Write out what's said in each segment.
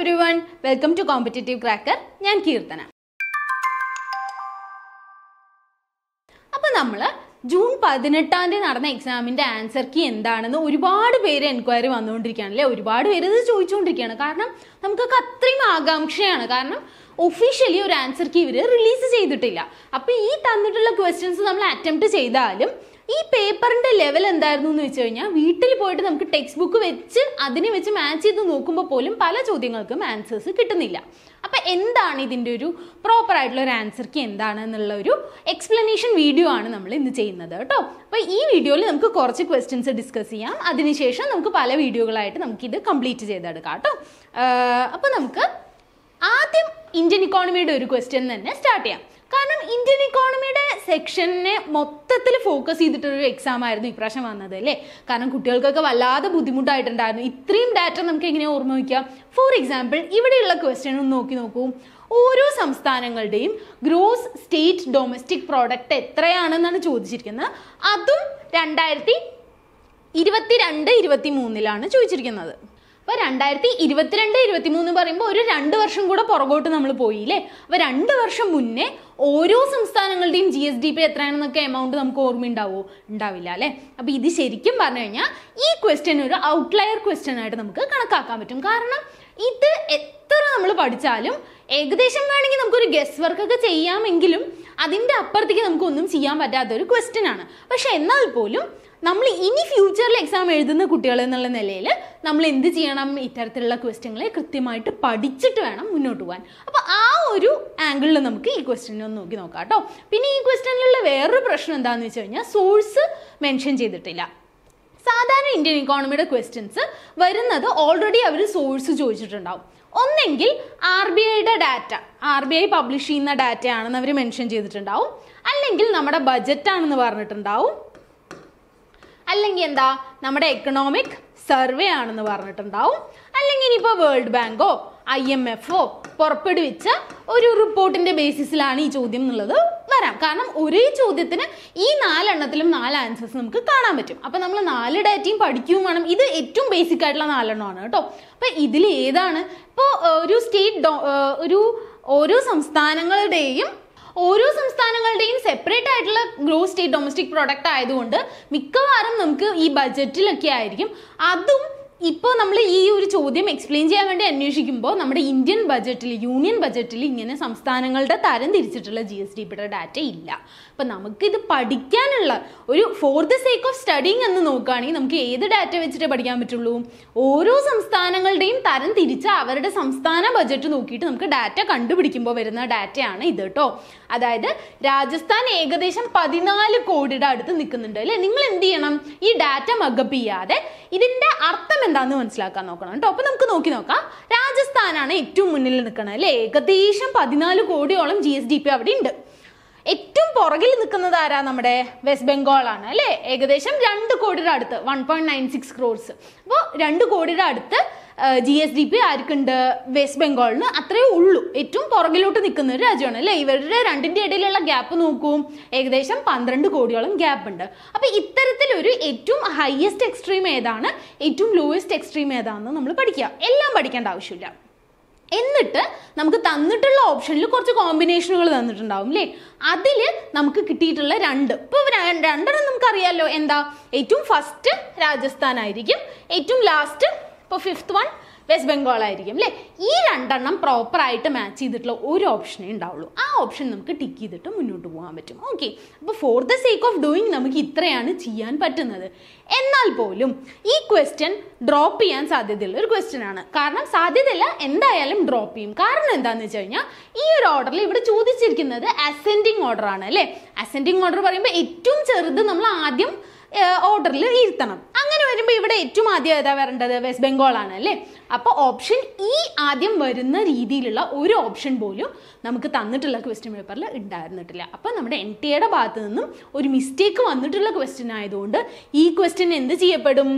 every one welcome to competitive cracker ഞാൻ കീർത്തന അപ്പോൾ നമ്മൾ ജൂൺ പതിനെട്ടാം തീയതി നടന്ന എക്സാമിൻ്റെ ആൻസർ കീ എന്താണെന്ന് ഒരുപാട് പേര് എൻക്വയറി വന്നുകൊണ്ടിരിക്കുകയാണ് അല്ലേ ഒരുപാട് പേര് ഇത് ചോദിച്ചുകൊണ്ടിരിക്കുകയാണ് കാരണം നമുക്കൊക്കെ അത്രയും ആകാംക്ഷയാണ് കാരണം ഒഫീഷ്യലി ഒരു ആൻസർ കീ ഇവർ റിലീസ് ചെയ്തിട്ടില്ല അപ്പോൾ ഈ തന്നിട്ടുള്ള ക്വസ്റ്റ്യൻസ് നമ്മൾ അറ്റംപ്റ്റ് ചെയ്താലും ഈ പേപ്പറിന്റെ ലെവൽ എന്തായിരുന്നു എന്ന് വെച്ച് കഴിഞ്ഞാൽ വീട്ടിൽ പോയിട്ട് നമുക്ക് ടെക്സ്റ്റ് ബുക്ക് വെച്ച് അതിനെ വെച്ച് മാച്ച് ചെയ്ത് നോക്കുമ്പോൾ പോലും പല ചോദ്യങ്ങൾക്കും ആൻസേഴ്സ് കിട്ടുന്നില്ല അപ്പൊ എന്താണ് ഇതിന്റെ ഒരു പ്രോപ്പർ ആയിട്ടുള്ള ഒരു ആൻസർക്ക് എന്താണ് എന്നുള്ള ഒരു എക്സ്പ്ലനേഷൻ വീഡിയോ ആണ് നമ്മൾ ഇന്ന് ചെയ്യുന്നത് കേട്ടോ അപ്പോൾ ഈ വീഡിയോയിൽ നമുക്ക് കുറച്ച് ക്വസ്റ്റ്യൻസ് ഡിസ്കസ് ചെയ്യാം അതിനുശേഷം നമുക്ക് പല വീഡിയോകളായിട്ട് നമുക്ക് ഇത് കംപ്ലീറ്റ് ചെയ്തെടുക്കാം കേട്ടോ അപ്പോൾ നമുക്ക് ആദ്യം ഇന്ത്യൻ ഇക്കോണമിയുടെ ഒരു ക്വസ്റ്റ്യൻ തന്നെ സ്റ്റാർട്ട് ചെയ്യാം കാരണം ഇന്ത്യൻ ഇക്കോണമിയുടെ സെക്ഷനെ മൊത്തത്തിൽ ഫോക്കസ് ചെയ്തിട്ടൊരു എക്സാം ആയിരുന്നു ഇപ്രാവശ്യം വന്നത് അല്ലേ കാരണം കുട്ടികൾക്കൊക്കെ വല്ലാതെ ബുദ്ധിമുട്ടായിട്ടുണ്ടായിരുന്നു ഇത്രയും ഡാറ്റ നമുക്ക് എങ്ങനെ ഓർമ്മ വയ്ക്കാം ഫോർ എക്സാമ്പിൾ ഇവിടെയുള്ള ക്വസ്റ്റ്യൻ ഒന്ന് നോക്കി നോക്കൂ ഓരോ സംസ്ഥാനങ്ങളുടെയും ഗ്രോസ് സ്റ്റേറ്റ് ഡൊമസ്റ്റിക് പ്രോഡക്റ്റ് എത്രയാണെന്നാണ് ചോദിച്ചിരിക്കുന്നത് അതും രണ്ടായിരത്തി ഇരുപത്തിരണ്ട് ഇരുപത്തി മൂന്നിലാണ് ചോദിച്ചിരിക്കുന്നത് അപ്പോൾ രണ്ടായിരത്തി ഇരുപത്തിരണ്ട് മൂന്ന് പറയുമ്പോൾ ഒരു രണ്ട് വർഷം കൂടെ പുറകോട്ട് നമ്മൾ പോയി അല്ലേ അപ്പൊ രണ്ട് വർഷം മുന്നേ ഓരോ സംസ്ഥാനങ്ങളുടെയും ജി എസ് ഡി പി എത്രയാണെന്നൊക്കെ എമൗണ്ട് നമുക്ക് ഓർമ്മയുണ്ടാവോ ഉണ്ടാവില്ല അല്ലേ അപ്പോൾ ഇത് ശരിക്കും പറഞ്ഞു കഴിഞ്ഞാൽ ഈ ക്വസ്റ്റ്യൻ ഒരു ഔട്ട്ലയർ ക്വസ്റ്റ്യൻ ആയിട്ട് നമുക്ക് കണക്കാക്കാൻ പറ്റും കാരണം ഇത് എത്ര നമ്മൾ പഠിച്ചാലും ഏകദേശം വേണമെങ്കിൽ നമുക്കൊരു ഗസ് വർക്കൊക്കെ ചെയ്യാമെങ്കിലും അതിൻ്റെ അപ്പുറത്തേക്ക് നമുക്കൊന്നും ചെയ്യാൻ പറ്റാത്ത ഒരു ക്വസ്റ്റ്യൻ ആണ് പക്ഷെ എന്നാൽ പോലും നമ്മൾ ഇനി ഫ്യൂച്ചറിൽ എക്സാം എഴുതുന്ന കുട്ടികൾ എന്നുള്ള നിലയിൽ നമ്മൾ എന്ത് ചെയ്യണം ഇത്തരത്തിലുള്ള ക്വസ്റ്റ്യങ്ങളെ കൃത്യമായിട്ട് പഠിച്ചിട്ട് വേണം മുന്നോട്ട് പോകാൻ അപ്പോൾ ആ ഒരു ആംഗിളിൽ നമുക്ക് ഈ ക്വസ്റ്റ്യനെ ഒന്ന് നോക്കി നോക്കാം കേട്ടോ പിന്നെ ഈ ക്വസ്റ്റ്യനിലുള്ള വേറൊരു പ്രശ്നം എന്താണെന്ന് വെച്ച് കഴിഞ്ഞാൽ സോഴ്സ് മെൻഷൻ ചെയ്തിട്ടില്ല സാധാരണ ഇന്ത്യൻ ഇക്കോണമിയുടെ ക്വസ്റ്റ്യൻസ് വരുന്നത് ഓൾറെഡി അവർ സോഴ്സ് ചോദിച്ചിട്ടുണ്ടാവും ഒന്നെങ്കിൽ ആർ ബി ഐയുടെ data R B I publish ചെയ്യുന്ന ഡാറ്റയാണെന്ന് അവർ മെൻഷൻ ചെയ്തിട്ടുണ്ടാവും അല്ലെങ്കിൽ നമ്മുടെ ബജറ്റാണെന്ന് പറഞ്ഞിട്ടുണ്ടാവും അല്ലെങ്കിൽ എന്താ നമ്മുടെ എക്കണോമിക് സർവേ ആണെന്ന് പറഞ്ഞിട്ടുണ്ടാവും അല്ലെങ്കിൽ ഇനിയിപ്പോൾ വേൾഡ് ബാങ്കോ ഐ എം എഫോ പുറപ്പെടുവിച്ച ഒരു റിപ്പോർട്ടിന്റെ ബേസിസിലാണ് ഈ ചോദ്യം എന്നുള്ളത് വരാം കാരണം ഒരേ ചോദ്യത്തിന് ഈ നാലെണ്ണത്തിലും നാല് ആൻസേഴ്സ് നമുക്ക് കാണാൻ പറ്റും അപ്പം നമ്മൾ നാല് ഡാറ്റയും പഠിക്കുകയും വേണം ഇത് ഏറ്റവും ബേസിക് ആയിട്ടുള്ള നാലെണ്ണമാണ് കേട്ടോ അപ്പൊ ഇതിൽ ഏതാണ് ഇപ്പോൾ ഒരു സ്റ്റേറ്റ് ഒരു ഓരോ സംസ്ഥാനങ്ങളുടെയും ഓരോ സംസ്ഥാനങ്ങളുടെയും സെപ്പറേറ്റ് ആയിട്ടുള്ള ഗ്രോസ് സ്റ്റേറ്റ് ഡൊമസ്റ്റിക് പ്രോഡക്റ്റ് ആയതുകൊണ്ട് മിക്കവാറും നമുക്ക് ഈ ബജറ്റിലൊക്കെ ആയിരിക്കും അതും ഇപ്പോൾ നമ്മൾ ഈ ഒരു ചോദ്യം എക്സ്പ്ലെയിൻ ചെയ്യാൻ വേണ്ടി അന്വേഷിക്കുമ്പോൾ നമ്മുടെ ഇന്ത്യൻ ബജറ്റിൽ യൂണിയൻ ബജറ്റിൽ ഇങ്ങനെ സംസ്ഥാനങ്ങളുടെ തരം തിരിച്ചിട്ടുള്ള ജി എസ് ഡി പിയുടെ ഡാറ്റ ഇല്ല അപ്പം നമുക്കിത് പഠിക്കാനുള്ള ഒരു for the sake of studying എന്ന് നോക്കുകയാണെങ്കിൽ നമുക്ക് ഏത് ഡാറ്റ വെച്ചിട്ട് പഠിക്കാൻ പറ്റുള്ളൂ ഓരോ സംസ്ഥാനങ്ങളുടെയും തരം തിരിച്ച് അവരുടെ സംസ്ഥാന ബജറ്റ് നോക്കിയിട്ട് നമുക്ക് ഡാറ്റ കണ്ടുപിടിക്കുമ്പോൾ വരുന്ന ഡാറ്റയാണ് ഇത് കേട്ടോ അതായത് രാജസ്ഥാൻ ഏകദേശം പതിനാല് കോടിയുടെ അടുത്ത് നിൽക്കുന്നുണ്ട് അല്ലെ നിങ്ങൾ എന്ത് ചെയ്യണം ഈ ഡാറ്റ മകപ്പ് ചെയ്യാതെ ഇതിന്റെ അർത്ഥം എന്താണെന്ന് മനസ്സിലാക്കാൻ നോക്കണം കേട്ടോ അപ്പൊ നമുക്ക് നോക്കി നോക്കാം രാജസ്ഥാനാണ് ഏറ്റവും മുന്നിൽ നിൽക്കുന്നത് അല്ലേ ഏകദേശം പതിനാല് കോടിയോളം ജി എസ് ഡി പി അവിടെ ഉണ്ട് ഏറ്റവും പുറകിൽ നിൽക്കുന്നത് ആരാ നമ്മുടെ വെസ്റ്റ് ബംഗാളാണ് അല്ലേ ഏകദേശം രണ്ട് കോടിയുടെ അടുത്ത് one point nine six crores അപ്പോൾ രണ്ട് കോടിയുടെ അടുത്ത് ജി എസ് ഡി പി ആർക്കുണ്ട് വെസ്റ്റ് ബംഗാളിന് അത്രയേ ഉള്ളൂ ഏറ്റവും പുറകിലോട്ട് നിൽക്കുന്ന ഒരു രാജ്യമാണ് അല്ലേ ഇവരുടെ രണ്ടിൻ്റെ ഇടയിലുള്ള ഗ്യാപ്പ് നോക്കൂ ഏകദേശം പന്ത്രണ്ട് കോടിയോളം ഗ്യാപ്പ് ഉണ്ട് അപ്പോൾ ഇത്തരത്തിലൊരു ഏറ്റവും ഹയസ്റ്റ് എക്സ്ട്രീം ഏതാണ് ഏറ്റവും ലോയസ്റ്റ് എക്സ്ട്രീം ഏതാണെന്ന് നമ്മൾ പഠിക്കുക എല്ലാം പഠിക്കേണ്ട ആവശ്യമില്ല എന്നിട്ട് നമുക്ക് തന്നിട്ടുള്ള ഓപ്ഷനിൽ കുറച്ച് കോമ്പിനേഷനുകൾ തന്നിട്ടുണ്ടാവും അല്ലേ അതിൽ നമുക്ക് കിട്ടിയിട്ടുള്ള രണ്ട് ഇപ്പോൾ രണ്ടെണ്ണം നമുക്കറിയാമല്ലോ എന്താ ഏറ്റവും ഫസ്റ്റ് രാജസ്ഥാൻ ആയിരിക്കും ഏറ്റവും ലാസ്റ്റ് ഇപ്പോൾ ഫിഫ്ത്ത് വൺ വെസ്റ്റ് ബംഗാൾ ആയിരിക്കും അല്ലേ ഈ രണ്ടെണ്ണം പ്രോപ്പറായിട്ട് മാച്ച് ചെയ്തിട്ടുള്ള ഒരു ഓപ്ഷനേ ഉണ്ടാവുള്ളൂ ആ ഓപ്ഷൻ നമുക്ക് ടിക്ക് ചെയ്തിട്ട് മുന്നോട്ട് പോകാൻ പറ്റും ഓക്കെ അപ്പോൾ for the sake of doing നമുക്ക് ഇത്രയാണ് ചെയ്യാൻ പറ്റുന്നത് എന്നാൽ പോലും ഈ ക്വസ്റ്റ്യൻ ഡ്രോപ്പ് ചെയ്യാൻ സാധ്യതയുള്ള ഒരു ക്വസ്റ്റ്യൻ ആണ് കാരണം സാധ്യതയില്ല എന്തായാലും ഡ്രോപ്പ് ചെയ്യും കാരണം എന്താണെന്ന് വെച്ച് കഴിഞ്ഞാൽ ഈ ഒരു ഓർഡറിൽ ഇവിടെ ചോദിച്ചിരിക്കുന്നത് അസെൻഡിങ് ഓർഡർ ആണ് അല്ലേ അസെൻഡിങ് ഓർഡർ പറയുമ്പോൾ ഏറ്റവും ചെറുത് നമ്മൾ ആദ്യം ഓർഡറിൽ ഇരുത്തണം അങ്ങനെ വരുമ്പോൾ ഇവിടെ ഏറ്റവും ആദ്യം ഏതാ വരേണ്ടത് വെസ്റ്റ് ബംഗാളാണ് അല്ലേ അപ്പോൾ ഓപ്ഷൻ ഇ ആദ്യം വരുന്ന രീതിയിലുള്ള ഒരു ഓപ്ഷൻ പോലും നമുക്ക് തന്നിട്ടുള്ള ക്വസ്റ്റ്യൻ പേപ്പറിൽ ഉണ്ടായിരുന്നിട്ടില്ല അപ്പോൾ നമ്മുടെ എൻ ടി എയുടെ ഭാഗത്ത് നിന്നും ഒരു മിസ്റ്റേക്ക് വന്നിട്ടുള്ള ക്വസ്റ്റ്യൻ ആയതുകൊണ്ട് ഈ ക്വസ്റ്റ്യൻ എന്ത് ചെയ്യപ്പെടും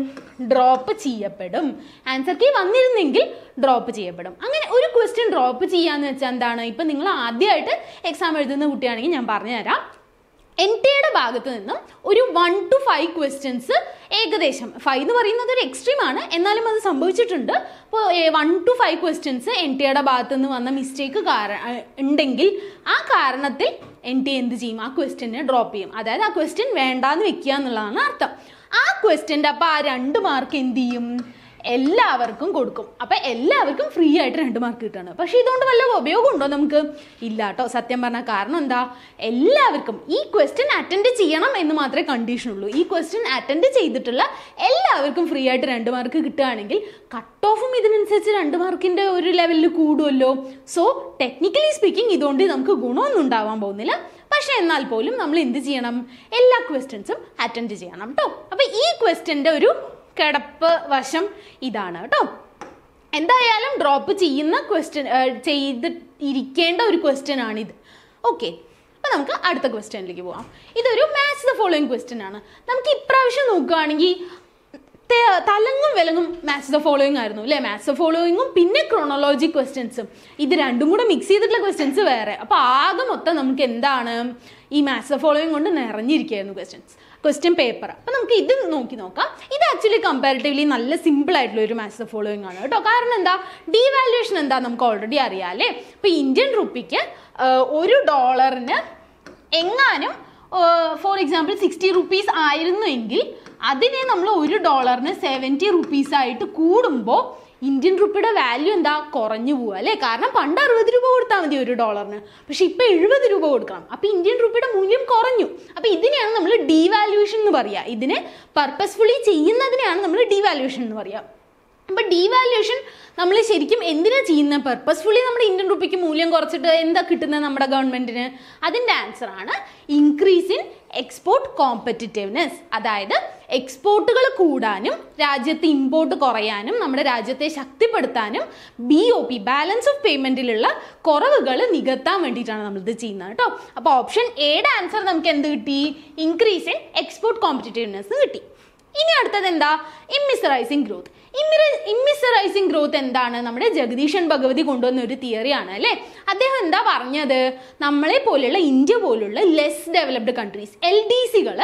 ഡ്രോപ്പ് ചെയ്യപ്പെടും ആൻസർ കീ വന്നിരുന്നെങ്കിൽ ഡ്രോപ്പ് ചെയ്യപ്പെടും അങ്ങനെ ഒരു ക്വസ്റ്റ്യൻ ഡ്രോപ്പ് ചെയ്യാന്ന് വെച്ചാൽ എന്താണ് ഇപ്പം നിങ്ങൾ ആദ്യമായിട്ട് എക്സാം എഴുതുന്ന കുട്ടിയാണെങ്കിൽ ഞാൻ പറഞ്ഞുതരാം എൻ ടിയുടെ ഭാഗത്ത് നിന്നും ഒരു വൺ ടു ഫൈവ് ക്വസ്റ്റ്യൻസ് ഏകദേശം ഫൈവ് എന്ന് പറയുന്നത് ഒരു എക്സ്ട്രീം ആണ് എന്നാലും അത് സംഭവിച്ചിട്ടുണ്ട് അപ്പോൾ one two five questions N ടിയുടെ ഭാഗത്ത് നിന്ന് വന്ന മിസ്റ്റേക്ക് കാരണം ഉണ്ടെങ്കിൽ ആ കാരണത്തിൽ എൻ ടി എന്ത് ചെയ്യും ആ ക്വസ്റ്റ്യനെ ഡ്രോപ്പ് ചെയ്യും അതായത് ആ ക്വസ്റ്റ്യൻ വേണ്ടാന്ന് വെക്കുക എന്നുള്ളതാണ് അർത്ഥം ആ ക്വസ്റ്റ്യൻ്റെ അപ്പോൾ ആ രണ്ട് മാർക്ക് എന്ത് ചെയ്യും എല്ലാവർക്കും കൊടുക്കും അപ്പൊ എല്ലാവർക്കും ഫ്രീ ആയിട്ട് രണ്ട് മാർക്ക് കിട്ടുകയാണ് പക്ഷേ ഇതുകൊണ്ട് വല്ല ഉപയോഗം ഉണ്ടോ നമുക്ക് ഇല്ല കേട്ടോ സത്യം പറഞ്ഞാൽ കാരണം എന്താ എല്ലാവർക്കും ഈ ക്വസ്റ്റ്യൻ അറ്റൻഡ് ചെയ്യണം എന്ന് മാത്രമേ കണ്ടീഷൻ ഉള്ളൂ ഈ ക്വസ്റ്റ്യൻ അറ്റൻഡ് ചെയ്തിട്ടുള്ള എല്ലാവർക്കും ഫ്രീ ആയിട്ട് രണ്ട് മാർക്ക് കിട്ടുകയാണെങ്കിൽ കട്ട് ഓഫും ഇതിനനുസരിച്ച് രണ്ട് മാർക്കിന്റെ ഒരു ലെവലിൽ കൂടുമല്ലോ സോ ടെക്നിക്കലി സ്പീക്കിംഗ് ഇതുകൊണ്ട് നമുക്ക് ഗുണമൊന്നും ഉണ്ടാവാൻ പോകുന്നില്ല പക്ഷേ എന്നാൽ പോലും നമ്മൾ എന്ത് ചെയ്യണം എല്ലാ ക്വസ്റ്റ്യൻസും അറ്റൻഡ് ചെയ്യണം കേട്ടോ അപ്പോൾ ഈ ക്വസ്റ്റ്യൻ്റെ ഒരു കിടപ്പ് വശം ഇതാണ് കേട്ടോ എന്തായാലും ഡ്രോപ്പ് ചെയ്യുന്ന ക്വസ്റ്റ്യൻ ചെയ്ത് ഇരിക്കേണ്ട ഒരു ക്വസ്റ്റ്യൻ ആണിത് ഓക്കെ അപ്പോൾ നമുക്ക് അടുത്ത ക്വസ്റ്റ്യനിലേക്ക് പോവാം ഇതൊരു മാച്ച് ദ ഫോളോയിങ് ക്വസ്റ്റ്യൻ ആണ് നമുക്ക് ഇപ്രാവശ്യം നോക്കുകയാണെങ്കിൽ തലങ്ങും വിലങ്ങും മാത്സ് ദ ഫോളോയിങ് ആയിരുന്നു അല്ലേ മാത്സ് ദ ഫോളോയിങ്ങും പിന്നെ ക്രോണോളജി ക്വസ്റ്റ്യൻസും ഇത് രണ്ടും കൂടെ മിക്സ് ചെയ്തിട്ടുള്ള ക്വസ്റ്റ്യൻസ് വേറെ അപ്പോൾ ആകെ മൊത്തം നമുക്ക് എന്താണ് ഈ മാത്സ് ദ ഫോളോയിങ് കൊണ്ട് നിറഞ്ഞിരിക്കുകയായിരുന്നു ക്വസ്റ്റ്യൻസ് ക്വസ്റ്റ്യൻ പേപ്പർ അപ്പോൾ നമുക്ക് ഇത് നോക്കി നോക്കാം ഇത് ആക്ച്വലി കമ്പാരിറ്റീവ്ലി നല്ല സിമ്പിൾ ആയിട്ടുള്ള ഒരു മാത്സ് ദ ഫോളോയിങ് ആണ് കേട്ടോ കാരണം എന്താ ഡീവാലുവേഷൻ എന്താ നമുക്ക് ഓൾറെഡി അറിയാം അല്ലേ ഇപ്പോൾ ഇന്ത്യൻ റുപ്പിക്ക് ഒരു ഡോളറിന് എങ്ങാനും ഫോർ എക്സാമ്പിൾ സിക്സ്റ്റി റുപ്പീസ് ആയിരുന്നു എങ്കിൽ അതിനെ നമ്മൾ ഒരു ഡോളറിന് സെവൻറ്റി റുപ്പീസ് ആയിട്ട് കൂടുമ്പോൾ ഇന്ത്യൻ റുപ്പിയുടെ വാല്യൂ എന്താ കുറഞ്ഞു പോവുക അല്ലേ കാരണം പണ്ട് അറുപത് രൂപ കൊടുത്താൽ മതി ഒരു ഡോളറിന് പക്ഷേ ഇപ്പം എഴുപത് രൂപ കൊടുക്കണം അപ്പോൾ ഇന്ത്യൻ റുപ്പിയുടെ മൂല്യം കുറഞ്ഞു അപ്പോൾ ഇതിനെയാണ് നമ്മൾ ഡീവാല്യൂഷൻ എന്ന് പറയുക ഇതിനെ പർപ്പസ്ഫുള്ളി ചെയ്യുന്നതിനെയാണ് നമ്മൾ ഡീവാല്യൂഷൻ എന്ന് പറയുക അപ്പോൾ ഡീവാല്യൂഷൻ നമ്മൾ ശരിക്കും എന്തിനാ ചെയ്യുന്ന പെർപ്പസ്ഫുള്ളി നമ്മുടെ ഇന്ത്യൻ റുപ്പിക്ക് മൂല്യം കുറച്ചിട്ട് എന്താ കിട്ടുന്നത് നമ്മുടെ ഗവൺമെൻറ്റിന് അതിൻ്റെ ആൻസറാണ് ഇൻക്രീസ് ഇൻ എക്സ്പോർട്ട് കോമ്പറ്റിറ്റീവ്നെസ് അതായത് എക്സ്പോർട്ടുകൾ കൂടാനും രാജ്യത്തെ ഇമ്പോർട്ട് കുറയാനും നമ്മുടെ രാജ്യത്തെ ശക്തിപ്പെടുത്താനും B O P balance of പേയ്മെൻറ്റിലുള്ള കുറവുകൾ നികത്താൻ വേണ്ടിയിട്ടാണ് നമ്മളിത് ചെയ്യുന്നത് കേട്ടോ അപ്പോൾ ഓപ്ഷൻ എയുടെ ആൻസർ നമുക്ക് എന്ത് കിട്ടി ഇൻക്രീസ് ഇൻ എക്സ്പോർട്ട് കോമ്പറ്റിറ്റീവ്നെസ് കിട്ടി ഇനി അടുത്തത് എന്താ ഇമ്മിസറൈസിങ് ഗ്രോത്ത് ഇമ്മിസറൈസിങ് ഗ്രോത്ത് എന്താണ് നമ്മുടെ ജഗദീശൻ ഭഗവതി കൊണ്ടുവന്ന ഒരു തിയറിയാണ് അല്ലേ അദ്ദേഹം എന്താ പറഞ്ഞത് നമ്മളെ പോലെയുള്ള ഇന്ത്യ പോലുള്ള less developed countries L D സികൾ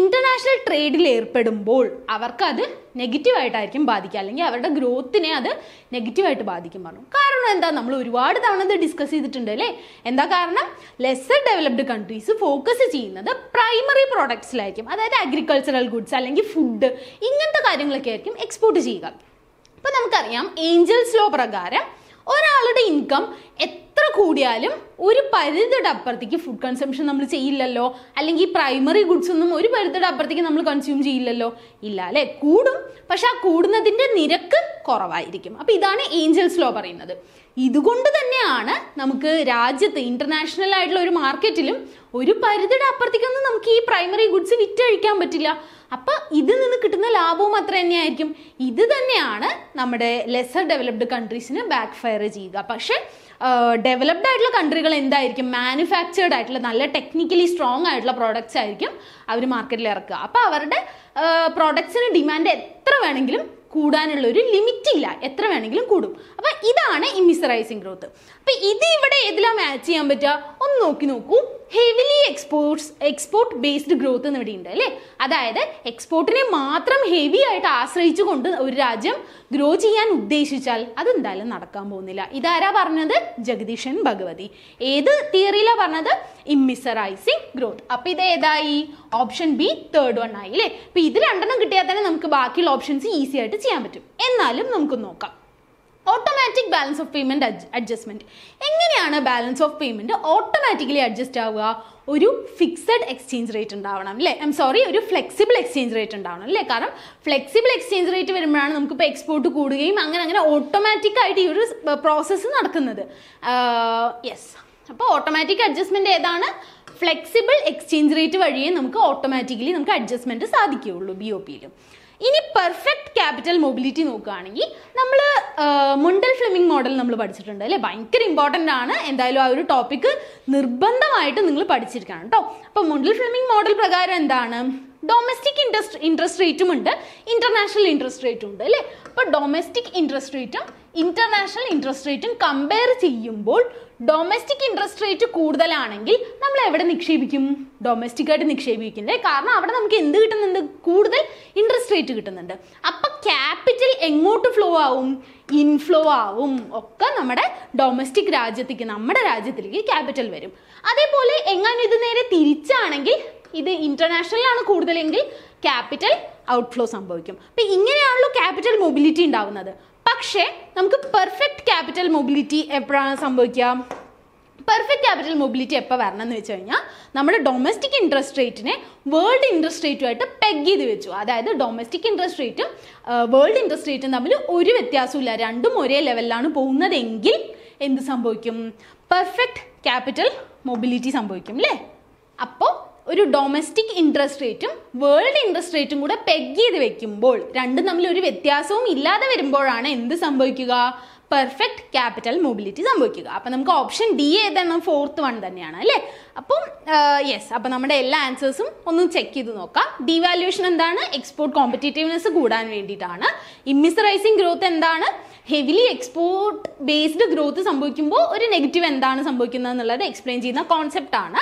ഇന്റർനാഷണൽ ട്രേഡിൽ ഏർപ്പെടുമ്പോൾ അവർക്കത് നെഗറ്റീവായിട്ടായിരിക്കും ബാധിക്കുക അല്ലെങ്കിൽ അവരുടെ ഗ്രോത്തിനെ അത് നെഗറ്റീവായിട്ട് ബാധിക്കും പറഞ്ഞു കാരണം എന്താ നമ്മൾ ഒരുപാട് തവണ ഇത് ഡിസ്കസ് ചെയ്തിട്ടുണ്ട് അല്ലേ എന്താ കാരണം ലെസ്സർ ഡെവലപ്ഡ് കൺട്രീസ് ഫോക്കസ് ചെയ്യുന്നത് പ്രൈമറി പ്രോഡക്ട്സിലായിരിക്കും അതായത് അഗ്രികൾച്ചറൽ ഗുഡ്സ് അല്ലെങ്കിൽ ഫുഡ് ഇങ്ങനത്തെ കാര്യങ്ങളൊക്കെ ആയിരിക്കും എക്സ്പോർട്ട് ചെയ്യുക അപ്പോൾ നമുക്കറിയാം ഏഞ്ചൽസ് ലോ പ്രകാരം ഒരാളുടെ ഇൻകം എത്ര എത്ര കൂടിയാലും ഒരു പരിധിയുടെ അപ്പുറത്തേക്ക് ഫുഡ് കൺസംഷൻ നമ്മൾ ചെയ്യില്ലല്ലോ അല്ലെങ്കിൽ പ്രൈമറി ഗുഡ്സ് ഒന്നും ഒരു പരിധിയുടെ അപ്പുറത്തേക്ക് നമ്മൾ കൺസ്യൂം ചെയ്യില്ലല്ലോ ഇല്ല അല്ലെ കൂടും പക്ഷെ ആ കൂടുന്നതിൻ്റെ നിരക്ക് കുറവായിരിക്കും അപ്പം ഇതാണ് ഏഞ്ചൽസ് ലോ പറയുന്നത് ഇതുകൊണ്ട് തന്നെയാണ് നമുക്ക് രാജ്യത്ത് ഇൻ്റർനാഷണൽ ആയിട്ടുള്ള ഒരു മാർക്കറ്റിലും ഒരു പരിധിയുടെ അപ്പുറത്തേക്കൊന്നും നമുക്ക് ഈ പ്രൈമറി ഗുഡ്സ് വിറ്റഴിക്കാൻ പറ്റില്ല അപ്പോൾ ഇതിൽ നിന്ന് കിട്ടുന്ന ലാഭവും അത്ര തന്നെയായിരിക്കും ഇത് തന്നെയാണ് നമ്മുടെ ലെസർ ഡെവലപ്ഡ് കൺട്രീസിന് ബാക്ക് ഫയർ ചെയ്യുക പക്ഷേ ഡെവലപ്ഡ് ആയിട്ടുള്ള കൺട്രികൾ എന്തായിരിക്കും മാനുഫാക്ചേർഡ് ആയിട്ടുള്ള നല്ല ടെക്നിക്കലി സ്ട്രോങ് ആയിട്ടുള്ള പ്രോഡക്റ്റ്സ് ആയിരിക്കും അവർ മാർക്കറ്റിൽ ഇറക്കുക അപ്പോൾ അവരുടെ പ്രോഡക്ട്സിന് ഡിമാൻഡ് എത്ര വേണമെങ്കിലും കൂടാനുള്ള ഒരു ലിമിറ്റ് ഇല്ല എത്ര വേണമെങ്കിലും കൂടും അപ്പോൾ ഇതാണ് ഈ ഗ്രോത്ത് അപ്പോൾ ഇത് ഇവിടെ ഏതിലാണ് മാച്ച് ചെയ്യാൻ പറ്റുക ഒന്ന് നോക്കി നോക്കൂ heavily exports export based growth എന്ന് ഇവിടെ അല്ലേ അതായത് എക്സ്പോർട്ടിനെ മാത്രം ഹെവി ആയിട്ട് ആശ്രയിച്ചു കൊണ്ട് ഒരു രാജ്യം ഗ്രോ ചെയ്യാൻ ഉദ്ദേശിച്ചാൽ അതെന്തായാലും നടക്കാൻ പോകുന്നില്ല ഇതാരാ പറഞ്ഞത് ജഗദീശൻ ഭഗവതി ഏത് തിയറിയിലാണ് പറഞ്ഞത് ഇമ്മിസറൈസിങ് ഗ്രോത്ത് അപ്പം ഇത് ഏതായി ഓപ്ഷൻ ബി തേർഡ് വൺ ആയി അല്ലേ അപ്പം ഇത് രണ്ടെണ്ണം കിട്ടിയാൽ തന്നെ നമുക്ക് ബാക്കിയുള്ള ഓപ്ഷൻസ് ഈസി ആയിട്ട് ചെയ്യാൻ പറ്റും എന്നാലും നമുക്ക് നോക്കാം automatic balance of payment adjustment എങ്ങനെയാണ് balance of payment automatically adjust ആവുക ഒരു ഫിക്സഡ് എക്സ്ചേഞ്ച് റേറ്റ് ഉണ്ടാവണം അല്ലേ ഐം സോറി ഒരു ഫ്ലെക്സിബിൾ എക്സ്ചേഞ്ച് റേറ്റ് ഉണ്ടാവണം അല്ലേ കാരണം ഫ്ലെക്സിബിൾ എക്സ്ചേഞ്ച് റേറ്റ് വരുമ്പോഴാണ് നമുക്കിപ്പോൾ എക്സ്പോർട്ട് കൂടുകയും അങ്ങനെ അങ്ങനെ ഓട്ടോമാറ്റിക്കായിട്ട് ഈ ഒരു പ്രോസസ്സ് നടക്കുന്നത് യെസ് അപ്പോൾ ഓട്ടോമാറ്റിക് അഡ്ജസ്റ്റ്മെൻറ്റ് ഏതാണ് ഫ്ലെക്സിബിൾ എക്സ്ചേഞ്ച് റേറ്റ് വഴിയേ നമുക്ക് ഓട്ടോമാറ്റിക്കലി നമുക്ക് അഡ്ജസ്റ്റ്മെൻറ്റ് സാധിക്കുകയുള്ളൂ ബി ഒ പിയിലും ഇനി പെർഫെക്റ്റ് ക്യാപിറ്റൽ മൊബിലിറ്റി നോക്കുകയാണെങ്കിൽ നമ്മൾ മുണ്ടൽ ഫ്ലെമിംഗ് മോഡൽ നമ്മൾ പഠിച്ചിട്ടുണ്ട് അല്ലേ ഭയങ്കര ഇമ്പോർട്ടൻ്റ് ആണ് എന്തായാലും ആ ഒരു ടോപ്പിക്ക് നിർബന്ധമായിട്ട് നിങ്ങൾ പഠിച്ചിരിക്കണം കേട്ടോ അപ്പോൾ മുണ്ടൽ ഫ്ലെമിംഗ് മോഡൽ പ്രകാരം എന്താണ് ഡൊമസ്റ്റിക് ഇൻട്രസ്റ്റ് ഇൻട്രസ്റ്റ് റേറ്റും ഉണ്ട് ഇന്റർനാഷണൽ ഇൻട്രസ്റ്റ് റേറ്റും ഉണ്ട് അല്ലേ അപ്പോൾ ഡൊമസ്റ്റിക് ഇൻട്രസ്റ്റ് റേറ്റും ഇന്റർനാഷണൽ ഇൻട്രസ്റ്റ് റേറ്റും കമ്പയർ ചെയ്യുമ്പോൾ ഡൊമസ്റ്റിക് ഇൻട്രസ്റ്റ് റേറ്റ് കൂടുതലാണെങ്കിൽ നമ്മൾ എവിടെ നിക്ഷേപിക്കും ഡൊമസ്റ്റിക്കായിട്ട് നിക്ഷേപിക്കില്ലേ കാരണം അവിടെ നമുക്ക് എന്ത് കിട്ടുന്നുണ്ട് കൂടുതൽ ഇൻട്രസ്റ്റ് റേറ്റ് കിട്ടുന്നുണ്ട് അപ്പം ക്യാപിറ്റൽ എങ്ങോട്ട് ഫ്ലോ ആവും ഇൻഫ്ലോ ആവും ഒക്കെ നമ്മുടെ ഡൊമസ്റ്റിക് രാജ്യത്തേക്ക് നമ്മുടെ രാജ്യത്തിലേക്ക് ക്യാപിറ്റൽ വരും അതേപോലെ എങ്ങാനും ഇത് നേരെ തിരിച്ചാണെങ്കിൽ ഇത് ഇൻ്റർനാഷണലാണ് കൂടുതലെങ്കിൽ ക്യാപിറ്റൽ ഔട്ട്ഫ്ലോ സംഭവിക്കും അപ്പം ഇങ്ങനെയാണല്ലോ ക്യാപിറ്റൽ മൊബിലിറ്റി ഉണ്ടാവുന്നത് പക്ഷേ നമുക്ക് പെർഫെക്റ്റ് ക്യാപിറ്റൽ മൊബിലിറ്റി എപ്പോഴാണ് സംഭവിക്കുക പെർഫെക്റ്റ് ക്യാപിറ്റൽ മൊബിലിറ്റി എപ്പോൾ വരണം എന്ന് വെച്ച് കഴിഞ്ഞാൽ നമ്മുടെ ഡൊമസ്റ്റിക് ഇൻട്രസ്റ്റ് റേറ്റിനെ വേൾഡ് ഇൻട്രസ്റ്റ് റേറ്റുമായിട്ട് പെഗ് ചെയ്ത് വെച്ചു അതായത് ഡൊമസ്റ്റിക് ഇൻട്രസ്റ്റ് റേറ്റും വേൾഡ് ഇൻട്രസ്റ്റ് റേറ്റും തമ്മിൽ ഒരു വ്യത്യാസമില്ല രണ്ടും ഒരേ ലെവലിലാണ് പോകുന്നതെങ്കിൽ എന്ത് സംഭവിക്കും പെർഫെക്റ്റ് ക്യാപിറ്റൽ മൊബിലിറ്റി സംഭവിക്കും അല്ലേ അപ്പോൾ ഒരു ഡൊമസ്റ്റിക് ഇൻട്രസ്റ്റ് റേറ്റും വേൾഡ് ഇൻട്രസ്റ്റ് റേറ്റും കൂടെ പെഗ് ചെയ്ത് വെക്കുമ്പോൾ രണ്ടും തമ്മിൽ ഒരു വ്യത്യാസവും ഇല്ലാതെ വരുമ്പോഴാണ് എന്ത് സംഭവിക്കുക പെർഫെക്റ്റ് ക്യാപിറ്റൽ മൊബിലിറ്റി സംഭവിക്കുക അപ്പം നമുക്ക് ഓപ്ഷൻ ഡി ഏതാണ് ഫോർത്ത് വൺ തന്നെയാണ് അല്ലേ അപ്പം യെസ് അപ്പം നമ്മുടെ എല്ലാ ആൻസേഴ്സും ഒന്ന് ചെക്ക് ചെയ്ത് നോക്കാം ഡിവാലുവേഷൻ എന്താണ് എക്സ്പോർട്ട് കോമ്പറ്റേറ്റീവ്നെസ് കൂടാൻ വേണ്ടിയിട്ടാണ് ഇമ്മിസറൈസിങ് ഗ്രോത്ത് എന്താണ് ഹെവിലി എക്സ്പോർട്ട് ബേസ്ഡ് ഗ്രോത്ത് സംഭവിക്കുമ്പോൾ ഒരു നെഗറ്റീവ് എന്താണ് സംഭവിക്കുന്നത് എന്നുള്ളത് എക്സ്പ്ലെയിൻ ചെയ്യുന്ന കോൺസെപ്റ്റ് ആണ്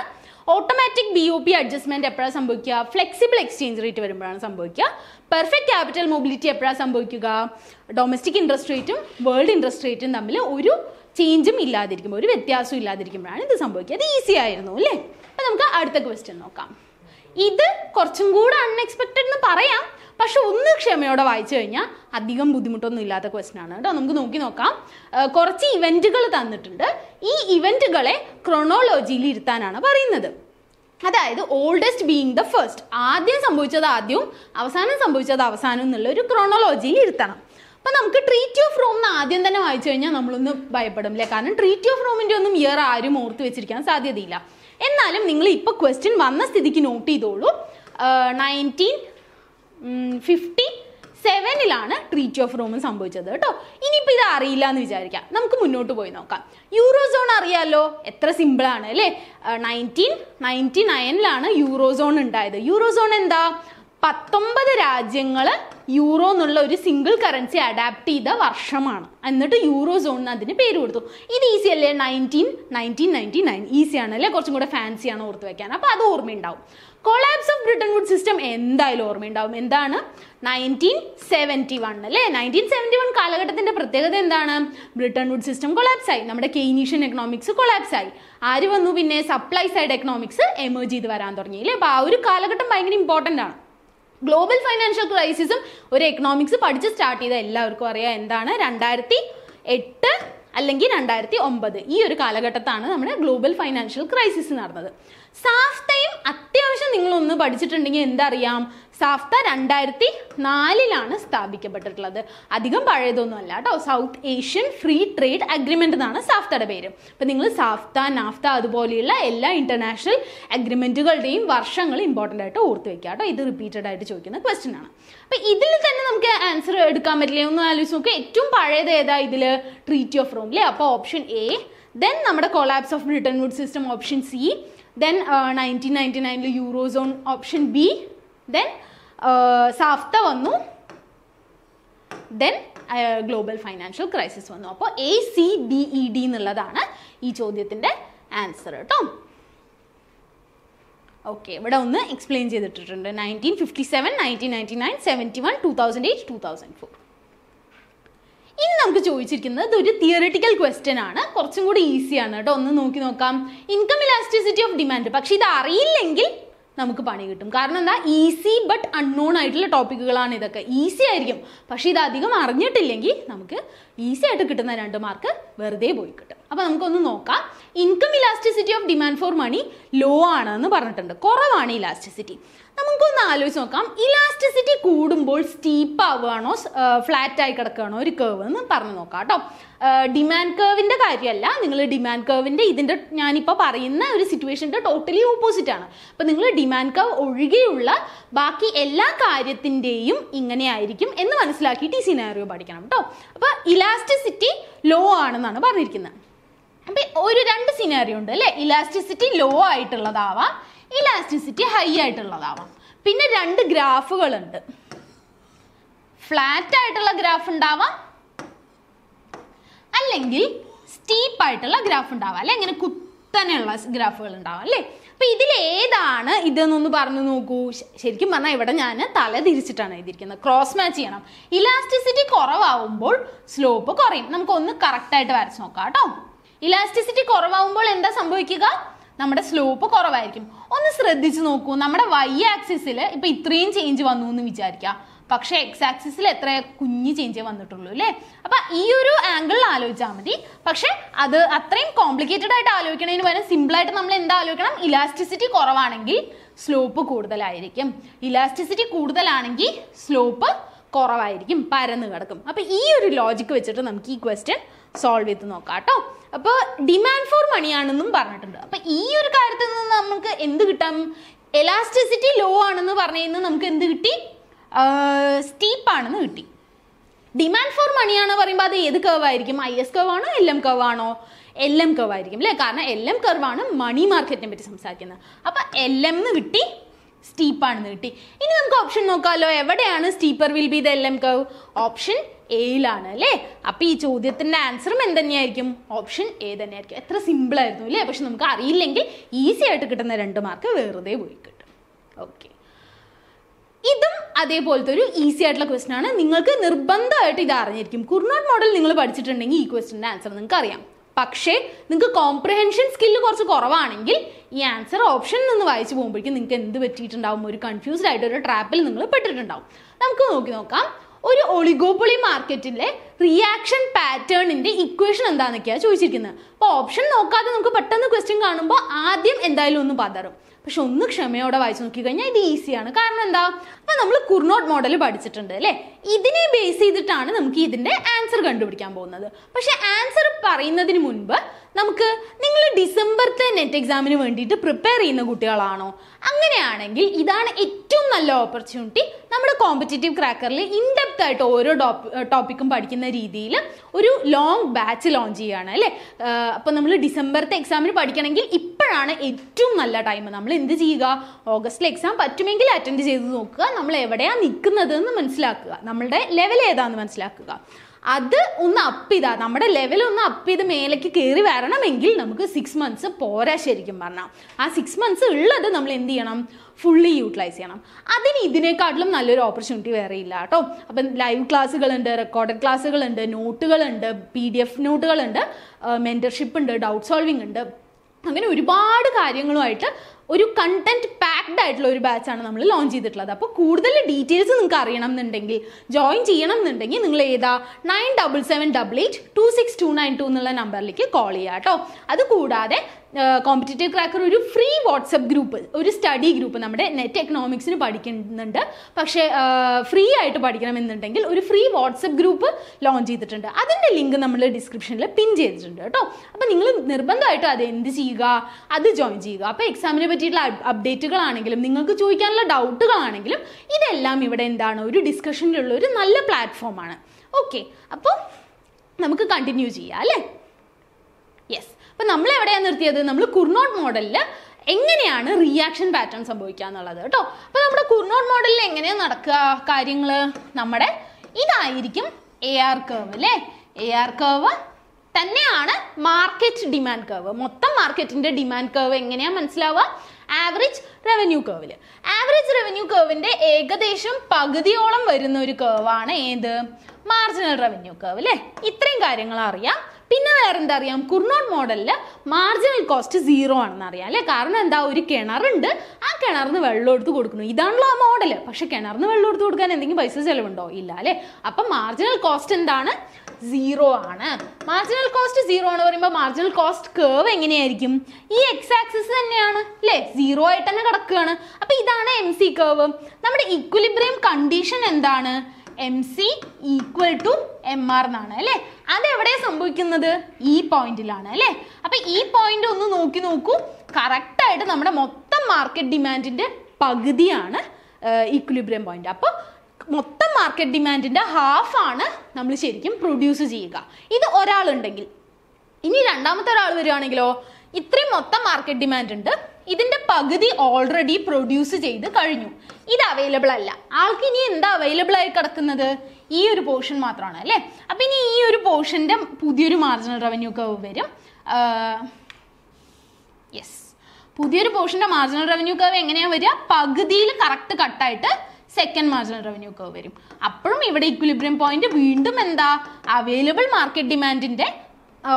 automatic B O P adjustment എപ്പോഴാണ് സംഭവിക്കുക ഫ്ലെക്സിബിൾ എക്സ്ചേഞ്ച് റേറ്റ് വരുമ്പോഴാണ് സംഭവിക്കുക പെർഫെക്റ്റ് ക്യാപിറ്റൽ മൊബിലിറ്റി എപ്പോഴാണ് സംഭവിക്കുക ഡൊമസ്റ്റിക് ഇൻട്രസ്റ്റ് റേറ്റും വേൾഡ് ഇൻട്രസ്റ്റ് റേറ്റും തമ്മിൽ ഒരു ചേഞ്ചും ഇല്ലാതിരിക്കുമ്പോൾ ഒരു വ്യത്യാസവും ഇല്ലാതിരിക്കുമ്പോഴാണ് ഇത് സംഭവിക്കുക അത് ഈസി ആയിരുന്നു അല്ലേ അപ്പം നമുക്ക് അടുത്ത ക്വസ്റ്റ്യൻ നോക്കാം ഇത് കുറച്ചും കൂടെ അൺഎക്സ്പെക്റ്റഡ് എന്ന് പറയാം പക്ഷെ ഒന്ന് ക്ഷമയോടെ വായിച്ചു കഴിഞ്ഞാൽ അധികം ബുദ്ധിമുട്ടൊന്നും ഇല്ലാത്ത ക്വസ്റ്റൻ ആണ് കേട്ടോ നമുക്ക് നോക്കി നോക്കാം കുറച്ച് ഇവൻറ്റുകൾ തന്നിട്ടുണ്ട് ഈ ഇവൻറ്റുകളെ ക്രൊണോളജിയിൽ ഇരുത്താനാണ് പറയുന്നത് അതായത് ഓൾഡസ്റ്റ് ബീങ് ദ ഫസ്റ്റ് ആദ്യം സംഭവിച്ചത് ആദ്യവും അവസാനം സംഭവിച്ചത് അവസാനം എന്നുള്ള ഒരു ക്രോണോളജിയിൽ ഇരുത്തണം അപ്പം നമുക്ക് ട്രീറ്റി ഓഫ് റോം എന്ന് ആദ്യം തന്നെ വായിച്ചു കഴിഞ്ഞാൽ നമ്മളൊന്ന് ഭയപ്പെടും അല്ലേ കാരണം ട്രീറ്റി ഓഫ് റോമിന്റെ ഒന്നും ഇയർ ആരും ഓർത്ത് വെച്ചിരിക്കാൻ സാധ്യതയില്ല എന്നാലും നിങ്ങൾ ഇപ്പോൾ ക്വസ്റ്റ്യൻ വന്ന സ്ഥിതിക്ക് നോട്ട് ചെയ്തോളൂ നയൻറ്റീൻ ഫിഫ്റ്റി സെവനിലാണ് ട്രീറ്റി ഓഫ് റോം സംഭവിച്ചത് കേട്ടോ ഇനിയിപ്പോൾ ഇത് അറിയില്ല എന്ന് വിചാരിക്കാം നമുക്ക് മുന്നോട്ട് പോയി നോക്കാം യൂറോ സോൺ അറിയാലോ എത്ര സിമ്പിളാണ് അല്ലേ നയൻറ്റീൻ നയൻറ്റി നയനിലാണ് യൂറോ സോൺ ഉണ്ടായത് യൂറോ സോൺ എന്താ പത്തൊമ്പത് രാജ്യങ്ങൾ യൂറോ എന്നുള്ള ഒരു സിംഗിൾ കറൻസി അഡാപ്റ്റ് ചെയ്ത വർഷമാണ് എന്നിട്ട് യൂറോ സോൺ അതിന് പേര് കൊടുത്തു ഇത് ഈസി അല്ലേ nineteen nineteen ninety nine easy ആണല്ലേ കുറച്ചും കൂടെ ഫാൻസി ആണ് ഓർത്ത് വെക്കാൻ അപ്പോൾ അത് ഓർമ്മയുണ്ടാവും collapse of Bretton Wood system എന്തായാലും ഓർമ്മയുണ്ടാവും എന്താണ് നയൻറ്റീൻ സെവൻറ്റി വൺ അല്ലേ നയൻറ്റീൻ സെവൻറ്റി വൺ കാലഘട്ടത്തിൻ്റെ പ്രത്യേകത എന്താണ് ബ്രിട്ടൻ വുഡ് സിസ്റ്റം കൊളാപ്സ് ആയി നമ്മുടെ കെയ്നീഷ്യൻ എക്കണോമിക്സ് കൊളാപ്സ് ആയി ആര് വന്നു പിന്നെ സപ്ലൈ സൈഡ് എക്കണോമിക്സ് എമേജ് ചെയ്ത് വരാൻ തുടങ്ങി അല്ലേ അപ്പോൾ ആ ഒരു കാലഘട്ടം ഭയങ്കര ഇമ്പോർട്ടൻ്റ് ആണ് ഗ്ലോബൽ ഫൈനാൻഷ്യൽ ക്രൈസിസും ഒരു എക്കണോമിക്സ് പഠിച്ച് സ്റ്റാർട്ട് ചെയ്ത എല്ലാവർക്കും അറിയാം എന്താണ് രണ്ടായിരത്തി എട്ട് അല്ലെങ്കിൽ രണ്ടായിരത്തി ഒമ്പത് ഈ ഒരു കാലഘട്ടത്താണ് നമ്മുടെ ഗ്ലോബൽ ഫൈനാൻഷ്യൽ ക്രൈസിസ് നടന്നത് സാഫ്തയും അത്യാവശ്യം ഒന്ന് പഠിച്ചിട്ടുണ്ടെങ്കിൽ എന്തറിയാം സാഫ്ത രണ്ടായിരത്തി നാലിലാണ് സ്ഥാപിക്കപ്പെട്ടിട്ടുള്ളത് അധികം പഴയതൊന്നും അല്ല കേട്ടോ South Asian free trade agreement എന്നാണ് സാഫ്തയുടെ പേര് അപ്പം നിങ്ങൾ സാഫ്ത നാഫ്ത അതുപോലെയുള്ള എല്ലാ ഇൻ്റർനാഷണൽ അഗ്രിമെൻറ്റുകളുടെയും വർഷങ്ങൾ ഇമ്പോർട്ടൻ്റ് ആയിട്ട് ഓർത്ത് വെക്കുക കേട്ടോ ഇത് റിപ്പീറ്റഡ് ആയിട്ട് ചോദിക്കുന്ന ക്വസ്റ്റ്യൻ ആണ് അപ്പം ഇതിൽ തന്നെ നമുക്ക് ആൻസർ എടുക്കാൻ പറ്റില്ല ഒന്ന് ആലോചിച്ച് നോക്കുക ഏറ്റവും പഴയത് ഏതാ ഇതിൽ ട്രീറ്റി ഓഫ് റോം അല്ലേ അപ്പോൾ ഓപ്ഷൻ എ ദെൻ നമ്മുടെ collapse of Bretton Wood system option C then nineteen ninety നയനിൽ euro zone option B then SAFTA വന്നു ദെൻ ഗ്ലോബൽ ഫൈനാൻഷ്യൽ ക്രൈസിസ് വന്നു അപ്പോൾ A C B E e, D എന്നുള്ളതാണ് ഈ ചോദ്യത്തിൻ്റെ ആൻസർ കേട്ടോ ഓക്കെ ഇവിടെ ഒന്ന് എക്സ്പ്ലെയിൻ ചെയ്തിട്ടിട്ടുണ്ട് nineteen fifty seven nineteen ninety nine seventy one two thousand eight two thousand four നമ്മളോട് ചോദിച്ചിരിക്കുന്നത് ഒരു തിയറിറ്റിക്കൽ ക്വസ്റ്റ്യൻ ആണ് കുറച്ചും കൂടി ഈസിയാണ് കേട്ടോ ഒന്ന് നോക്കി നോക്കാം ഇൻകം ഇലാസ്റ്റിസിറ്റി ഓഫ് ഡിമാൻഡ് പക്ഷേ ഇത് അറിയില്ലെങ്കിൽ നമുക്ക് പണി കിട്ടും കാരണം എന്താ ഈസി ബട്ട് അൺനോൺ ആയിട്ടുള്ള ടോപ്പിക്കുകളാണ് ഇതൊക്കെ ഈസി ആയിരിക്കും പക്ഷേ ഇത് അധികം അറിഞ്ഞിട്ടില്ലെങ്കിൽ നമുക്ക് ഈസി ആയിട്ട് കിട്ടുന്ന രണ്ട് മാർക്ക് വെറുതെ പോയി കിട്ടും അപ്പോൾ നമുക്കൊന്ന് നോക്കാം income elasticity of demand for money low ആണ് എന്ന് പറഞ്ഞിട്ടുണ്ട് കുറവാണ് ഇലാസ്റ്റിസിറ്റി നമുക്കൊന്ന് ആലോചിച്ച് നോക്കാം ഇലാസ്റ്റിസിറ്റി കൂടുമ്പോൾ സ്റ്റീപ്പ് ആവുകയാണോ ആയി കിടക്കുകയാണോ ഒരു കേവ് എന്ന് പറഞ്ഞു നോക്കാം കേട്ടോ ഡിമാൻഡ് കേവിന്റെ കാര്യമല്ല നിങ്ങൾ ഡിമാൻഡ് കേവിന്റെ ഇതിന്റെ ഞാനിപ്പോൾ പറയുന്ന ഒരു സിറ്റുവേഷൻ്റെ ടോട്ടലി ഓപ്പോസിറ്റ് ആണ് അപ്പോൾ നിങ്ങൾ ഡിമാൻഡ് കേവ് ഒഴികെയുള്ള ബാക്കി എല്ലാ കാര്യത്തിൻ്റെയും ഇങ്ങനെയായിരിക്കും എന്ന് മനസ്സിലാക്കിയിട്ട് ഈ സിനാറിയോ പഠിക്കണം കേട്ടോ അപ്പോൾ ഇലാസ്റ്റിസിറ്റി ലോ ആണെന്നാണ് പറഞ്ഞിരിക്കുന്നത് അപ്പൊ ഒരു രണ്ട് സിനാരിയോ ഉണ്ട് അല്ലേ ഇലാസ്റ്റിസിറ്റി ലോ ആയിട്ടുള്ളതാവാം ഇലാസ്റ്റിസിറ്റി ഹൈ ആയിട്ടുള്ളതാവാം പിന്നെ രണ്ട് ഗ്രാഫുകളുണ്ട് ഫ്ലാറ്റ് ആയിട്ടുള്ള ഗ്രാഫ് ഉണ്ടാവാം അല്ലെങ്കിൽ സ്റ്റീപ്പ് ആയിട്ടുള്ള ഗ്രാഫ് ഉണ്ടാവാം അല്ലെ അങ്ങനെ കുത്തനെയുള്ള ഗ്രാഫുകൾ ഉണ്ടാവാം അല്ലേ അപ്പൊ ഇതിൽ ഏതാണ് ഇതെന്നൊന്ന് പറഞ്ഞു നോക്കൂ ശരിക്കും പറഞ്ഞാൽ ഇവിടെ ഞാൻ തല തിരിച്ചിട്ടാണ് എഴുതിയിരിക്കുന്നത് ക്രോസ് മാച്ച് ചെയ്യണം ഇലാസ്റ്റിസിറ്റി കുറവാകുമ്പോൾ സ്ലോപ്പ് കുറയും നമുക്കൊന്ന് കറക്റ്റായിട്ട് വരച്ച് നോക്കാം കേട്ടോ ഇലാസ്റ്റിസിറ്റി കുറവാകുമ്പോൾ എന്താ സംഭവിക്കുക നമ്മുടെ സ്ലോപ്പ് കുറവായിരിക്കും ഒന്ന് ശ്രദ്ധിച്ചു നോക്കൂ നമ്മുടെ വൈ ആക്സിസിൽ ഇപ്പം ഇത്രയും ചേഞ്ച് വന്നു എന്ന് വിചാരിക്കുക പക്ഷേ എക്സ് ആക്സിസിൽ എത്ര കുഞ്ഞ് ചേഞ്ച് വന്നിട്ടുള്ളൂ അല്ലേ അപ്പം ഈ ഒരു ആംഗിളിൽ ആലോചിച്ചാൽ മതി പക്ഷേ അത് അത്രയും കോംപ്ലിക്കേറ്റഡ് ആയിട്ട് ആലോചിക്കണതിന് പകരം സിമ്പിളായിട്ട് നമ്മൾ എന്താ ആലോചിക്കണം ഇലാസ്റ്റിസിറ്റി കുറവാണെങ്കിൽ സ്ലോപ്പ് കൂടുതലായിരിക്കും ഇലാസ്റ്റിസിറ്റി കൂടുതലാണെങ്കിൽ സ്ലോപ്പ് കുറവായിരിക്കും പരന്ന് കിടക്കും അപ്പം ഈ ഒരു ലോജിക്ക് വെച്ചിട്ട് നമുക്ക് ഈ ക്വസ്റ്റ്യൻ സോൾവ് ചെയ്ത് നോക്കാം കേട്ടോ അപ്പോൾ ഡിമാൻഡ് ഫോർ മണിയാണെന്നും പറഞ്ഞിട്ടുണ്ട് അപ്പോൾ ഈ ഒരു കാര്യത്തിൽ നിന്ന് നമുക്ക് എന്ത് കിട്ടാം എലാസ്റ്റിസിറ്റി ലോ ആണെന്ന് പറഞ്ഞു നമുക്ക് എന്ത് കിട്ടി സ്റ്റീപ്പ് ആണെന്ന് കിട്ടി ഡിമാൻഡ് ഫോർ മണിയാണ് പറയുമ്പോൾ അത് ഏത് കർവ് ആയിരിക്കും ഐ എസ് കർവ് ആണോ എൽ എം കർവ് ആണോ എൽ എം ആയിരിക്കും അല്ലേ കാരണം എൽ എം കർവാണ് മണി മാർക്കറ്റിനെ പറ്റി സംസാരിക്കുന്നത് അപ്പോൾ എൽ എം കിട്ടി ആണെന്ന് കിട്ടി ഇനി നമുക്ക് ഓപ്ഷൻ നോക്കാമല്ലോ എവിടെയാണ് steeper will be the L M curve option എയിലാണ് അല്ലേ അപ്പൊ ഈ ചോദ്യത്തിന്റെ ആൻസറും എന്തന്നെയായിരിക്കും ഓപ്ഷൻ എ തന്നെയായിരിക്കും എത്ര സിമ്പിൾ ആയിരുന്നു അല്ലേ പക്ഷെ നമുക്ക് അറിയില്ലെങ്കിൽ ഈസി ആയിട്ട് കിട്ടുന്ന രണ്ട് മാർക്ക് വെറുതെ പോയി കിട്ടും ഓക്കെ ഇതും അതേപോലത്തെ ഒരു ഈസി ആയിട്ടുള്ള ക്വസ്റ്റൻ ആണ് നിങ്ങൾക്ക് നിർബന്ധമായിട്ട് ഇത് അറിഞ്ഞിരിക്കും കുർണോട്ട് മോഡൽ നിങ്ങൾ പഠിച്ചിട്ടുണ്ടെങ്കിൽ ഈ ക്വസ്റ്റിൻ്റെ ആൻസർ നിങ്ങൾക്ക് അറിയാം പക്ഷേ നിങ്ങൾക്ക് കോംപ്രഹെൻഷൻ സ്കില്ല് കുറച്ച് കുറവാണെങ്കിൽ ഈ ആൻസർ ഓപ്ഷൻ നിന്ന് വായിച്ചു പോകുമ്പോഴേക്കും നിങ്ങൾക്ക് എന്ത് പറ്റിയിട്ടുണ്ടാവും ഒരു കൺഫ്യൂസ്ഡ് ആയിട്ട് ഒരു ട്രാപ്പിൽ നിങ്ങൾ പെട്ടിട്ടുണ്ടാവും നമുക്ക് നോക്കി നോക്കാം ഒരു ഒളിഗോപൊളി മാർക്കറ്റിലെ റിയാക്ഷൻ പാറ്റേണിന്റെ ഇക്വേഷൻ എന്താണെന്നൊക്കെയാണ് ചോദിച്ചിരിക്കുന്നത് അപ്പോൾ ഓപ്ഷൻ നോക്കാതെ നമുക്ക് പെട്ടെന്ന് ക്വസ്റ്റ്യൻ കാണുമ്പോൾ ആദ്യം എന്തായാലും ഒന്ന് പതറും പക്ഷെ ഒന്ന് ക്ഷമയോടെ വായിച്ചു നോക്കിക്കഴിഞ്ഞാൽ ഇത് ഈസിയാണ് കാരണം എന്താ അപ്പൊ നമ്മൾ കുർനോട്ട് മോഡൽ പഠിച്ചിട്ടുണ്ട് അല്ലേ ഇതിനെ ബേസ് ചെയ്തിട്ടാണ് നമുക്ക് ഇതിന്റെ ആൻസർ കണ്ടുപിടിക്കാൻ പോകുന്നത് പക്ഷെ ആൻസർ പറയുന്നതിന് മുൻപ് നമുക്ക് നിങ്ങൾ ഡിസംബറിലെ നെറ്റ് എക്സാമിന് വേണ്ടിയിട്ട് പ്രിപ്പയർ ചെയ്യുന്ന കുട്ടികളാണോ അങ്ങനെയാണെങ്കിൽ ഇതാണ് ഏറ്റവും നല്ല ഓപ്പർച്യൂണിറ്റി നമ്മുടെ കോമ്പറ്റേറ്റീവ് ക്രാക്കറിൽ ഇൻഡെപ്ത് ആയിട്ട് ഓരോ ടോപ്പിക്കും പഠിക്കുന്ന രീതിയിൽ ഒരു ലോങ് ബാച്ച് ലോഞ്ച് ചെയ്യുകയാണ് അല്ലേ അപ്പോൾ നമ്മൾ ഡിസംബറിലത്തെ എക്സാമിന് പഠിക്കണമെങ്കിൽ എപ്പോഴാണ് ഏറ്റവും നല്ല ടൈം നമ്മൾ എന്ത് ചെയ്യുക ഓഗസ്റ്റിൽ എക്സാം പറ്റുമെങ്കിൽ അറ്റൻഡ് ചെയ്ത് നോക്കുക നമ്മൾ എവിടെയാണ് എന്ന് മനസ്സിലാക്കുക നമ്മളുടെ ലെവൽ ഏതാണെന്ന് മനസ്സിലാക്കുക അത് ഒന്ന് അപ്പ് ചെയ്താൽ നമ്മുടെ ലെവൽ ഒന്ന് അപ്പ് ചെയ്ത് മേലേക്ക് കയറി വരണമെങ്കിൽ നമുക്ക് സിക്സ് മന്ത്സ് പോരാ ശരിക്കും പറഞ്ഞാൽ ആ സിക്സ് മന്ത്സ് ഉള്ളത് നമ്മൾ എന്ത് ചെയ്യണം ഫുള്ളി യൂട്ടിലൈസ് ചെയ്യണം അതിന് ഇതിനേക്കാട്ടിലും നല്ലൊരു ഓപ്പർച്യൂണിറ്റി വേറെ ഇല്ല കേട്ടോ അപ്പം ലൈവ് ക്ലാസ്സുകളുണ്ട് റെക്കോർഡഡ് ക്ലാസ്സുകളുണ്ട് നോട്ടുകളുണ്ട് പി ഡി എഫ് നോട്ടുകളുണ്ട് മെൻറ്റർഷിപ്പ് uh, ഉണ്ട് ഡൗട്ട് സോൾവിംഗ് ഉണ്ട് അങ്ങനെ ഒരുപാട് കാര്യങ്ങളുമായിട്ട് ഒരു കണ്ടന്റ് പാക്ഡ് ആയിട്ടുള്ള ഒരു ബാച്ചാണ് നമ്മൾ ലോഞ്ച് ചെയ്തിട്ടുള്ളത് അപ്പോൾ കൂടുതൽ ഡീറ്റെയിൽസ് നിങ്ങൾക്ക് അറിയണം എന്നുണ്ടെങ്കിൽ ജോയിൻ ചെയ്യണം എന്നുണ്ടെങ്കിൽ നിങ്ങൾ ഏതാ nine double seven double eight two six two nine two എന്നുള്ള നമ്പറിലേക്ക് കോൾ ചെയ്യാം കേട്ടോ അതുകൂടാതെ കോമ്പറ്റേറ്റീവ് ക്രാക്കർ ഒരു ഫ്രീ വാട്സപ്പ് ഗ്രൂപ്പ് ഒരു സ്റ്റഡി ഗ്രൂപ്പ് നമ്മുടെ നെറ്റ് എക്കണോമിക്സിന് പഠിക്കുന്നുണ്ട് പക്ഷേ ഫ്രീ ആയിട്ട് പഠിക്കണമെന്നുണ്ടെങ്കിൽ ഒരു ഫ്രീ വാട്സപ്പ് ഗ്രൂപ്പ് ലോഞ്ച് ചെയ്തിട്ടുണ്ട് അതിൻ്റെ ലിങ്ക് നമ്മൾ ഡിസ്ക്രിപ്ഷനിൽ പിൻ ചെയ്തിട്ടുണ്ട് കേട്ടോ അപ്പോൾ നിങ്ങൾ നിർബന്ധമായിട്ടും അത് എന്ത് ചെയ്യുക അത് ജോയിൻ ചെയ്യുക അപ്പോൾ എക്സാമിനെ പറ്റിയിട്ടുള്ള അപ്ഡേറ്റുകളാണെങ്കിലും നിങ്ങൾക്ക് ചോദിക്കാനുള്ള ഡൗട്ടുകളാണെങ്കിലും ഇതെല്ലാം ഇവിടെ എന്താണ് ഒരു ഡിസ്കഷനിലുള്ള ഒരു നല്ല പ്ലാറ്റ്ഫോമാണ് ഓക്കെ അപ്പോൾ നമുക്ക് കണ്ടിന്യൂ ചെയ്യാം അല്ലേ അപ്പം നമ്മൾ എവിടെയാണ് നിർത്തിയത് നമ്മൾ കുർണോട്ട് മോഡലിൽ എങ്ങനെയാണ് റിയാക്ഷൻ പാറ്റേൺ സംഭവിക്കുക എന്നുള്ളത് കേട്ടോ അപ്പോൾ നമ്മുടെ കുർണോട്ട് മോഡലിൽ എങ്ങനെയാണ് നടക്കുക കാര്യങ്ങൾ നമ്മുടെ ഇതായിരിക്കും എ ആർ കർവ് അല്ലേ എ ആർ കർവ് തന്നെയാണ് മാർക്കറ്റ് ഡിമാൻഡ് കർവ് മൊത്തം മാർക്കറ്റിന്റെ ഡിമാൻഡ് കർവ് എങ്ങനെയാ മനസ്സിലാവുക ആവറേജ് റവന്യൂ കേവില് ആവറേജ് റവന്യൂ കർവിന്റെ ഏകദേശം പകുതിയോളം വരുന്ന ഒരു കർവാണ് ഏത് മാർജിനൽ റവന്യൂ കർവ് അല്ലേ ഇത്രയും കാര്യങ്ങൾ അറിയാം പിന്നെ വേറെന്താ അറിയാം കുർണോൺ മോഡലിൽ മാർജിനൽ കോസ്റ്റ് സീറോ ആണെന്ന് അറിയാം അല്ലേ കാരണം എന്താ ഒരു കിണറുണ്ട് ആ കിണറിന് വെള്ളം എടുത്ത് കൊടുക്കുന്നു ഇതാണല്ലോ ആ മോഡൽ പക്ഷെ കിണറിന് വെള്ളം എടുത്ത് കൊടുക്കാൻ എന്തെങ്കിലും പൈസ ചെലവുണ്ടോ ഇല്ല അല്ലേ അപ്പൊ മാർജിനൽ കോസ്റ്റ് എന്താണ് സീറോ ആണ് മാർജിനൽ കോസ്റ്റ് സീറോ ആണ് പറയുമ്പോൾ മാർജിനൽ കോസ്റ്റ് കേവ് എങ്ങനെയായിരിക്കും ഈ എക്സ് ആക്സിസ് തന്നെയാണ് അല്ലേ സീറോ ആയിട്ട് തന്നെ കിടക്കുകയാണ് അപ്പോൾ ഇതാണ് എം സി കേവ് നമ്മുടെ ഇക്വിലിബ്രിയം കണ്ടീഷൻ എന്താണ് M C equal to M R എന്നാണ് അല്ലേ അതെവിടെ സംഭവിക്കുന്നത് ഈ പോയിന്റിലാണ് അല്ലേ അപ്പൊ ഈ പോയിന്റ് ഒന്ന് നോക്കി നോക്കൂ ആയിട്ട് നമ്മുടെ മൊത്തം മാർക്കറ്റ് ഡിമാൻഡിന്റെ പകുതിയാണ് ഈക്വലിബ്രിയം പോയിന്റ് അപ്പോൾ മൊത്തം മാർക്കറ്റ് ഡിമാൻഡിന്റെ ഹാഫ് ആണ് നമ്മൾ ശരിക്കും പ്രൊഡ്യൂസ് ചെയ്യുക ഇത് ഒരാളുണ്ടെങ്കിൽ ഇനി രണ്ടാമത്തെ ഒരാൾ വരികയാണെങ്കിലോ ഇത്രയും മൊത്തം മാർക്കറ്റ് ഡിമാൻഡ് ഉണ്ട് ഇതിന്റെ പകുതി ഓൾറെഡി പ്രൊഡ്യൂസ് ചെയ്ത് കഴിഞ്ഞു ഇത് അവൈലബിൾ അല്ല ആൾക്ക് ഇനി എന്താ അവൈലബിൾ ആയി കിടക്കുന്നത് ഈ ഒരു പോർഷൻ മാത്രമാണ് അല്ലേ അപ്പൊ ഇനി ഈ ഒരു പോർഷന്റെ പുതിയൊരു മാർജിനൽ റവന്യൂ കവ് വരും യെസ് പുതിയൊരു പോർഷന്റെ മാർജിനൽ റവന്യൂ കവ് എങ്ങനെയാ വരിക പകുതിയിൽ കറക്റ്റ് കട്ടായിട്ട് സെക്കൻഡ് മാർജിനൽ റവന്യൂ കവ് വരും അപ്പോഴും ഇവിടെ ഇക്വിലിബ്രിയം പോയിന്റ് വീണ്ടും എന്താ അവൈലബിൾ മാർക്കറ്റ് ഡിമാൻഡിന്റെ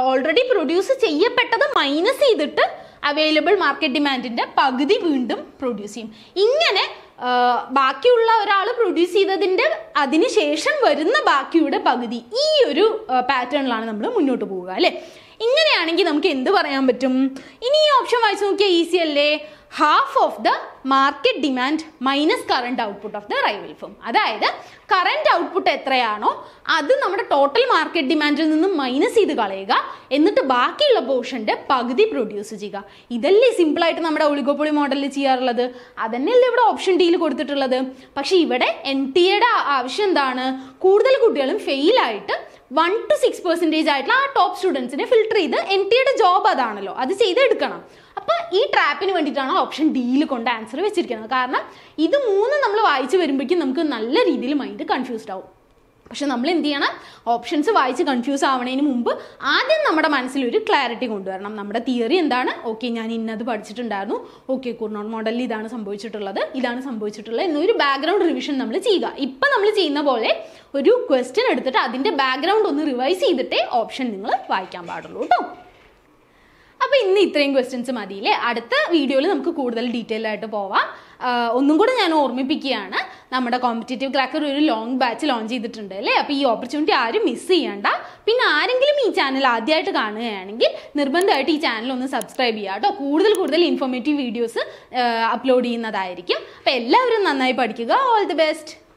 ഓൾറെഡി പ്രൊഡ്യൂസ് ചെയ്യപ്പെട്ടത് മൈനസ് ചെയ്തിട്ട് അവൈലബിൾ മാർക്കറ്റ് ഡിമാൻഡിൻ്റെ പകുതി വീണ്ടും പ്രൊഡ്യൂസ് ചെയ്യും ഇങ്ങനെ ബാക്കിയുള്ള ഒരാൾ പ്രൊഡ്യൂസ് ചെയ്തതിൻ്റെ അതിനുശേഷം വരുന്ന ബാക്കിയുടെ പകുതി ഈ ഒരു പാറ്റേണിലാണ് നമ്മൾ മുന്നോട്ട് പോവുക അല്ലേ ഇങ്ങനെയാണെങ്കിൽ നമുക്ക് എന്ത് പറയാൻ പറ്റും ഇനി ഈ ഓപ്ഷൻ വായിച്ചു നോക്കിയാൽ ഈസി അല്ലേ half of the market demand minus current output of the rival firm അതായത് കറണ്ട് ഔട്ട്പുട്ട് എത്രയാണോ അത് നമ്മുടെ ടോട്ടൽ മാർക്കറ്റ് ഡിമാൻഡിൽ നിന്ന് മൈനസ് ചെയ്ത് കളയുക എന്നിട്ട് ബാക്കിയുള്ള പോർഷൻ്റെ പകുതി പ്രൊഡ്യൂസ് ചെയ്യുക ഇതല്ലേ സിമ്പിളായിട്ട് നമ്മുടെ ഒളികോപ്പൊളി മോഡലിൽ ചെയ്യാറുള്ളത് അതന്നെയല്ലേ ഇവിടെ ഓപ്ഷൻ ഡിയിൽ കൊടുത്തിട്ടുള്ളത് പക്ഷേ ഇവിടെ എൻ ടി എയുടെ ആവശ്യം എന്താണ് കൂടുതൽ കുട്ടികളും ഫെയിലായിട്ട് വൺ ടു സിക്സ് പെർസെൻറ്റേജ് ആയിട്ടുള്ള ആ ടോപ്പ് സ്റ്റുഡൻസിനെ ഫിൽട്ടർ ചെയ്ത് എൻ എയുടെ ജോബ് അതാണല്ലോ അത് ചെയ്തെടുക്കണം അപ്പോൾ ഈ ട്രാപ്പിന് വേണ്ടിയിട്ടാണ് ഓപ്ഷൻ ഡിയിൽ കൊണ്ട് ആൻസർ വെച്ചിരിക്കുന്നത് കാരണം ഇത് മൂന്ന് നമ്മൾ വായിച്ചു വരുമ്പോഴേക്കും നമുക്ക് നല്ല രീതിയിൽ മൈൻഡ് കൺഫ്യൂസ്ഡ് ആവും പക്ഷെ നമ്മൾ എന്ത് ചെയ്യണം ഓപ്ഷൻസ് വായിച്ച് കൺഫ്യൂസ് ആവണതിന് മുമ്പ് ആദ്യം നമ്മുടെ മനസ്സിൽ ഒരു ക്ലാരിറ്റി കൊണ്ടുവരണം നമ്മുടെ തിയറി എന്താണ് ഓക്കെ ഞാൻ ഇന്നത് പഠിച്ചിട്ടുണ്ടായിരുന്നു ഓക്കെ കുർണോൺ മോഡലിൽ ഇതാണ് സംഭവിച്ചിട്ടുള്ളത് ഇതാണ് സംഭവിച്ചിട്ടുള്ളത് എന്നൊരു ബാക്ക്ഗ്രൗണ്ട് റിവിഷൻ നമ്മൾ ചെയ്യുക ഇപ്പം നമ്മൾ ചെയ്യുന്ന പോലെ ഒരു ക്വസ്റ്റ്യൻ എടുത്തിട്ട് അതിൻ്റെ ബാക്ക്ഗ്രൗണ്ട് ഒന്ന് റിവൈസ് ചെയ്തിട്ടേ ഓപ്ഷൻ നിങ്ങൾ വായിക്കാൻ പാടുള്ളൂ കേട്ടോ അപ്പോൾ ഇന്ന് ഇത്രയും ക്വസ്റ്റ്യൻസ് മതിയില്ലേ അടുത്ത വീഡിയോയിൽ നമുക്ക് കൂടുതൽ ഡീറ്റെയിൽ ആയിട്ട് പോവാം ഒന്നും കൂടെ ഞാൻ ഓർമ്മിപ്പിക്കുകയാണ് നമ്മുടെ കോമ്പറ്റേറ്റീവ് ക്രാക്കർ ഒരു ലോങ് ബാച്ച് ലോഞ്ച് ചെയ്തിട്ടുണ്ട് അല്ലേ അപ്പോൾ ഈ ഓപ്പർച്യൂണിറ്റി ആരും മിസ് ചെയ്യണ്ട പിന്നെ ആരെങ്കിലും ഈ ചാനൽ ആദ്യമായിട്ട് കാണുകയാണെങ്കിൽ നിർബന്ധമായിട്ട് ഈ ചാനൽ ഒന്ന് സബ്സ്ക്രൈബ് ചെയ്യുക കേട്ടോ കൂടുതൽ കൂടുതൽ ഇൻഫോർമേറ്റീവ് വീഡിയോസ് അപ്ലോഡ് ചെയ്യുന്നതായിരിക്കും അപ്പോൾ എല്ലാവരും നന്നായി പഠിക്കുക ഓൾ ദി ബെസ്റ്റ്